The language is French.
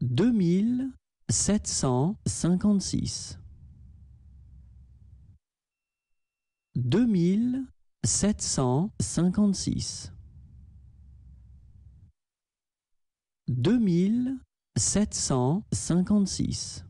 deux mille sept cent cinquante-six deux mille sept cent cinquante-six deux mille sept cent cinquante-six